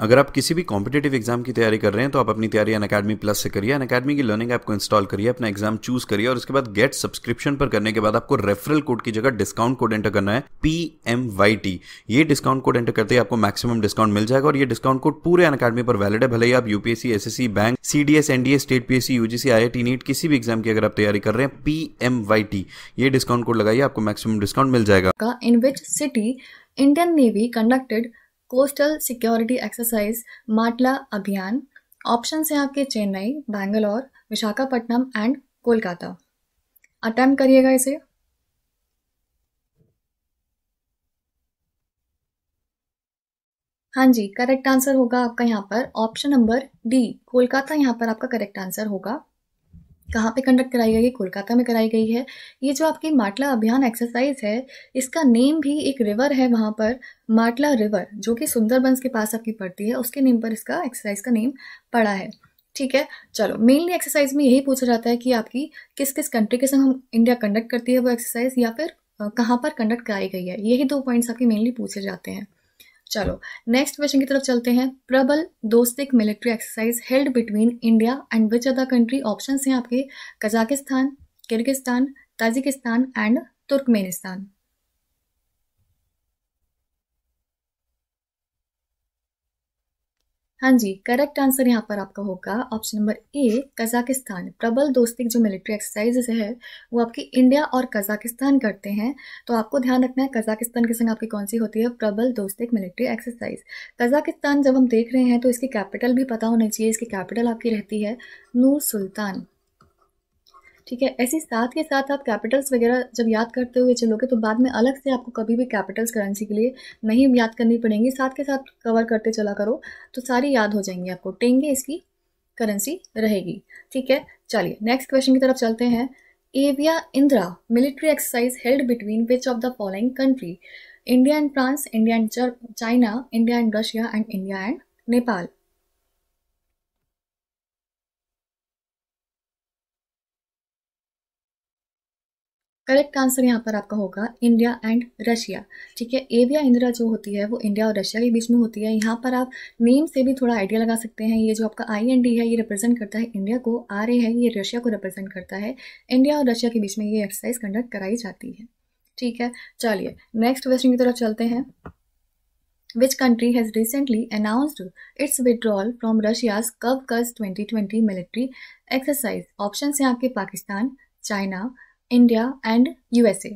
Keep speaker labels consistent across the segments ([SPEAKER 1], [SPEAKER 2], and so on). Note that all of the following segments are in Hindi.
[SPEAKER 1] अगर आप किसी भी कॉम्पिटेटिव एग्जाम की तैयारी कर रहे हैं तो आप अपनी तैयारी अन अकेडमी प्लस से करिए अन अकेडमी की लर्निंग ऐप को इंस्टॉल करिए अपना एग्जाम चूज करिए और उसके बाद गेट सब्सक्रिप्शन पर करने के बाद आपको रेफरल कोड की जगह डिस्काउंट कोड एंटर करना है पी एम वाई टी ये डिस्काउंट कोड एंटर करते ही आपको मैक्सिमम डिस्काउंट मिल जाएगा और ये डिस्काउंट कोड पूरे अन अकेडमी पर वैलिड है भले ही आप UPSC SSC bank CDS NDA state PSC UGC T NEET किसी भी एग्जाम की अगर आप तैयारी कर रहे हैं पी एम वाई टी ये डिस्काउंट कोड लगाइए आपको मैक्सिमम डिस्काउंट मिल जाएगा in which city Indian navy conducted coastal security exercise Matla Abhiyan option हैं आपके चेन्नई बैंगलोर विशाखापट्टनम एंड कोलकाता अटेम्प्ट करिएगा इसे हाँ जी करेक्ट आंसर होगा आपका यहाँ पर ऑप्शन नंबर डी कोलकाता यहाँ पर आपका करेक्ट आंसर होगा कहाँ पे कंडक्ट कराई गई है कोलकाता में कराई गई है ये जो आपकी माटला अभियान एक्सरसाइज है इसका नेम भी एक रिवर है वहाँ पर माटला रिवर जो कि सुंदरबंस के पास आपकी पड़ती है उसके नेम पर इसका एक्सरसाइज का नेम पड़ा है ठीक है चलो मेनली एक्सरसाइज में यही पूछा जाता है कि आपकी किस किस कंट्री के संग हम इंडिया कंडक्ट करती है वो एक्सरसाइज या फिर कहाँ पर कंडक्ट कराई गई है यही दो पॉइंट्स आपके मेनली पूछे जाते हैं चलो नेक्स्ट क्वेश्चन की तरफ चलते हैं Prabal Dostyk military exercise held between India and which other country option हैं आपके Kazakhstan Kyrgyzstan Tajikistan and Turkmenistan हाँ जी करेक्ट आंसर यहाँ पर आपका होगा ऑप्शन नंबर ए कजाकिस्तान प्रबल दोस्ती जो मिलिट्री एक्सरसाइजेस है वो आपकी इंडिया और कजाकिस्तान करते हैं तो आपको ध्यान रखना है कजाकिस्तान के संग आपकी कौन सी होती है प्रबल दोस्तिक मिलिट्री एक्सरसाइज कजाकिस्तान जब हम देख रहे हैं तो इसकी कैपिटल भी पता होना चाहिए इसकी कैपिटल आपकी रहती है नूर सुल्तान ठीक है ऐसे साथ के साथ आप कैपिटल्स वगैरह जब याद करते हुए चलोगे तो बाद में अलग से आपको कभी भी कैपिटल्स करेंसी के लिए नहीं याद करनी पड़ेंगी साथ के साथ कवर करते चला करो तो सारी याद हो जाएंगी आपको टेंगे इसकी करेंसी रहेगी ठीक है चलिए नेक्स्ट क्वेश्चन की तरफ चलते हैं Avia Indra military exercise held between which of the following country India and France India and China India and Russia and India and Nepal correct answer यहाँ पर आपका होगा इंडिया एंड रशिया ठीक है एविया इंदिरा जो होती है वो इंडिया और रशिया के बीच में होती है यहाँ पर आप नेम से भी थोड़ा आइडिया लगा सकते हैं ये जो आपका आई एन डी है ये रिप्रेजेंट करता है इंडिया को आर ए है ये रशिया को रिप्रेजेंट करता है इंडिया और रशिया के बीच में ये एक्सरसाइज कंडक्ट कराई जाती है ठीक है चलिए नेक्स्ट क्वेश्चन की तरफ चलते हैं which country has recently announced its withdrawal from Russia's Kavkaz twenty twenty military exercise option हैं आपके Pakistan China India and USA.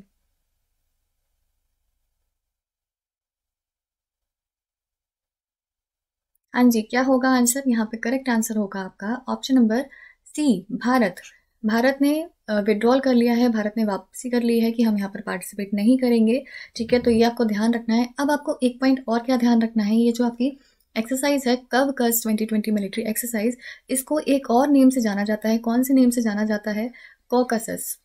[SPEAKER 1] हाँ जी क्या होगा आंसर यहाँ पे करेक्ट आंसर होगा आपका option number C Bharat Bharat ने विड्रॉल कर लिया है भारत ने वापसी कर ली है कि हम यहाँ पर पार्टिसिपेट नहीं करेंगे ठीक है तो ये आपको ध्यान रखना है अब आपको एक पॉइंट और क्या ध्यान रखना है ये जो आपकी एक्सरसाइज है कब कर्स 2020 मिलिट्री एक्सरसाइज इसको एक और नेम से जाना जाता है कौन से नेम से जाना जाता है कॉकसस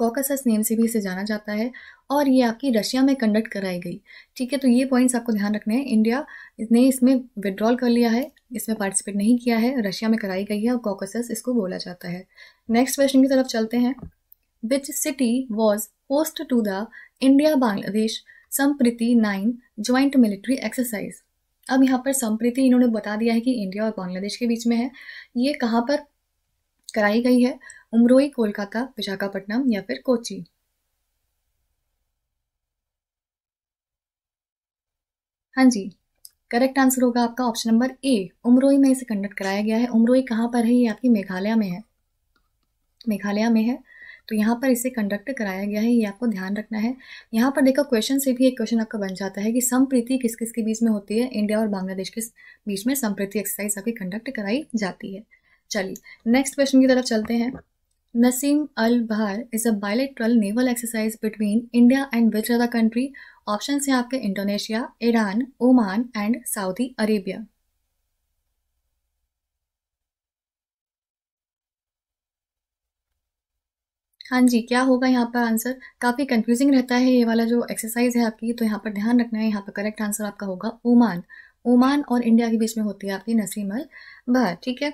[SPEAKER 1] कॉकसस नेम से भी इसे जाना जाता है और ये आपकी रशिया में कंडक्ट कराई गई ठीक है तो ये पॉइंट्स आपको ध्यान रखने हैं इंडिया ने इसमें विड्रॉल कर लिया है इसमें पार्टिसिपेट नहीं किया है रशिया में कराई गई है और कॉकसस इसको बोला जाता है नेक्स्ट क्वेश्चन की तरफ चलते हैं which city was host to the India Bangladesh Sampriti nine joint military exercise अब यहाँ पर संप्रीति इन्होंने बता दिया है कि इंडिया और बांग्लादेश के बीच में है ये कहाँ पर कराई गई है उमरोई कोलकाता विशाखापट्टनम या फिर कोची हाँ जी करेक्ट आंसर होगा आपका ऑप्शन नंबर ए उमरोई में इसे कंडक्ट कराया गया है उमरोई कहाँ पर है ये आपकी मेघालय में है मेघालय में है तो यहाँ पर इसे कंडक्ट कराया गया है ये आपको ध्यान रखना है यहाँ पर देखो क्वेश्चन से भी एक क्वेश्चन आपका बन जाता है कि संप्रीति किस किस के बीच में होती है इंडिया और बांग्लादेश के बीच में संप्रीति एक्सरसाइज आपकी कंडक्ट कराई जाती है चलिए नेक्स्ट क्वेश्चन की तरफ चलते हैं Nasim Al Bahar is a bilateral naval exercise between India and which other country? Option हैं आपके Indonesia Iran Oman and Saudi Arabia हाँ जी क्या होगा यहाँ पर आंसर काफ़ी कंफ्यूजिंग रहता है ये वाला जो एक्सरसाइज है आपकी तो यहाँ पर ध्यान रखना है यहाँ पर करेक्ट आंसर आपका होगा ओमान ओमान और इंडिया के बीच में होती है आपकी नसीम अल बहर ठीक है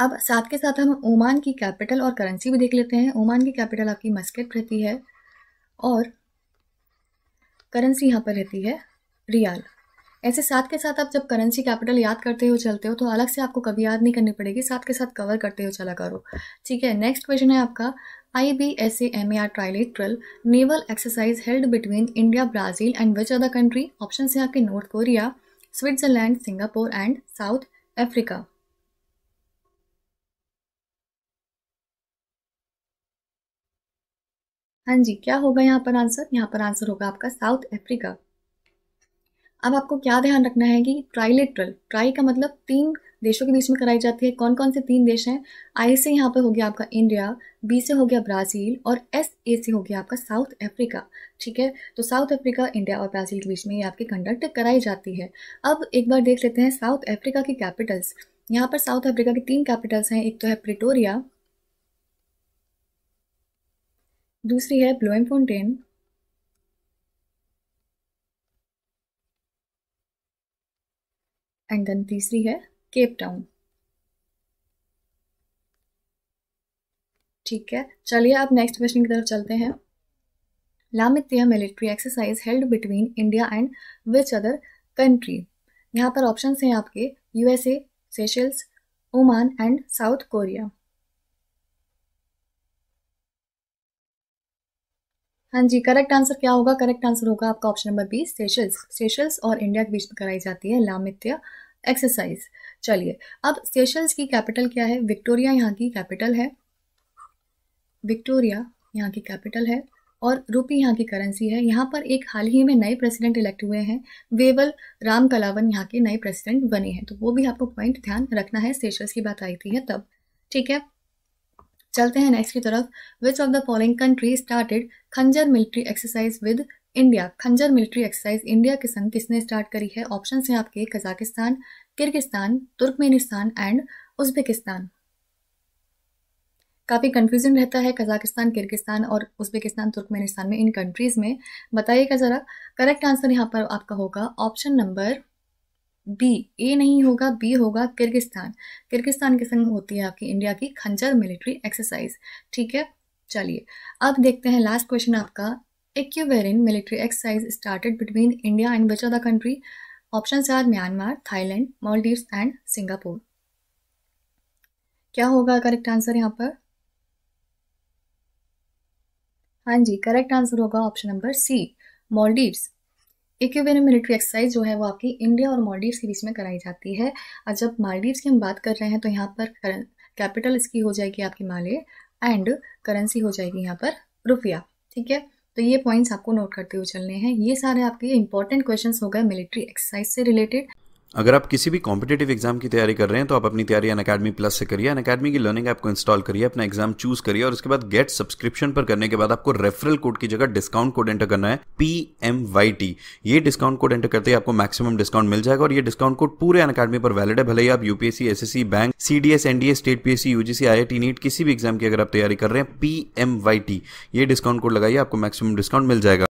[SPEAKER 1] अब साथ के साथ हम ओमान की कैपिटल और करेंसी भी देख लेते हैं ओमान की कैपिटल आपकी मस्कट रहती है और करेंसी यहाँ पर रहती है रियाल ऐसे साथ के साथ आप जब करेंसी कैपिटल याद करते हो चलते हो तो अलग से आपको कभी याद नहीं करनी पड़ेगी साथ के साथ कवर करते हो चला करो ठीक है नेक्स्ट क्वेश्चन है आपका I B S A M A R trilateral naval exercise held between India Brazil and which other country option है आपके North Korea Switzerland Singapore and South Africa हाँ जी क्या होगा यहाँ पर आंसर यहाँ पर आंसर होगा आपका साउथ अफ्रीका अब आपको क्या ध्यान रखना है कि ट्राइलेट्रल ट्राई का मतलब तीन देशों के बीच में कराई जाती है कौन कौन से तीन देश हैं आई से यहाँ पर हो गया आपका इंडिया बी से हो गया ब्राज़ील और एस ए से हो गया आपका साउथ अफ्रीका ठीक है तो साउथ अफ्रीका इंडिया और ब्राज़ील के बीच में ये आपकी कंडक्ट कराई जाती है अब एक बार देख लेते हैं साउथ अफ्रीका की कैपिटल्स यहाँ पर साउथ अफ्रीका के तीन कैपिटल्स हैं एक तो है प्रिटोरिया दूसरी है ब्लोइंग फाउंटेन एंड देन तीसरी है केप टाउन ठीक है चलिए अब नेक्स्ट क्वेश्चन की तरफ चलते हैं Lamitiye military exercise held between India and which other country यहाँ पर ऑप्शंस हैं आपके USA Seychelles Oman and South Korea हाँ जी करेक्ट आंसर क्या होगा करेक्ट आंसर होगा आपका option number B Seychelles Seychelles और इंडिया के बीच में कराई जाती है लामित्य एक्सरसाइज चलिए अब सेशल्स की कैपिटल क्या है विक्टोरिया यहाँ की कैपिटल है विक्टोरिया यहाँ की कैपिटल है और रूपी यहाँ की करेंसी है यहाँ पर एक हाल ही में नए प्रेसिडेंट इलेक्ट हुए हैं वेवल राम कलावन यहाँ के नए प्रेसिडेंट बने हैं तो वो भी आपको पॉइंट ध्यान रखना है सेशल्स की बात आई थी है तब ठीक है चलते हैं नेक्स्ट की तरफ which of the following country started Khanjar military exercise with India Khanjar military exercise India के संग किसने स्टार्ट करी है ऑप्शन है आपके Kazakhstan Kyrgyzstan Turkmenistan and Uzbekistan काफ़ी कंफ्यूजन रहता है कजाकिस्तान किर्गिस्तान और उज्बेकिस्तान तुर्कमेनिस्तान में इन कंट्रीज़ में बताइएगा ज़रा करेक्ट आंसर यहाँ पर आपका होगा ऑप्शन नंबर बी ए नहीं होगा बी होगा किर्गिस्तान किर्गिस्तान के संग होती है आपकी इंडिया की खंजर मिलिट्री एक्सरसाइज ठीक है चलिए अब देखते हैं लास्ट क्वेश्चन आपका military exercise started between India and which of the country option are Myanmar Thailand Maldive and Singapore क्या होगा करेक्ट आंसर यहाँ पर हाँ जी करेक्ट आंसर होगा option number C Maldives Ekuverin military exercise जो है वो आपकी इंडिया और मालदीव्स के बीच में कराई जाती है और जब मालदीव्स की हम बात कर रहे हैं तो यहाँ पर कैपिटल इसकी हो जाएगी आपकी माले एंड करेंसी हो जाएगी यहाँ पर रुपया ठीक है तो ये पॉइंट्स आपको नोट करते हुए चलने हैं ये सारे आपके इंपॉर्टेंट क्वेश्चंस हो गए मिलिट्री एक्सरसाइज से रिलेटेड अगर आप किसी भी कॉम्पिटेटिव एग्जाम की तैयारी कर रहे हैं तो आप अपनी तैयारी अन अकेडमी प्लस से करिए अन अकेडमी की लर्निंग ऐप को इंस्टॉल करिए अपना एग्जाम चूज करिए और उसके बाद गेट सब्सक्रिप्शन पर करने के बाद आपको रेफरल कोड की जगह डिस्काउंट कोड एंटर करना है पी एम वाई टी ये डिस्काउंट कोड एंटर करते ही आपको मैक्सिमम डिस्काउंट मिल जाएगा और ये डिस्काउंट कोड पूरे अन अकेडमी पर वैलिड है भले ही आप UPSC SSC bank CDS NDA state PSC UGC I T NEET किसी भी एग्जाम की अगर आप तैयारी कर रहे हैं पी एम वाई टी ये डिस्काउंट कोड लगाइए आपको मैक्सिमम डिस्काउंट मिल जाएगा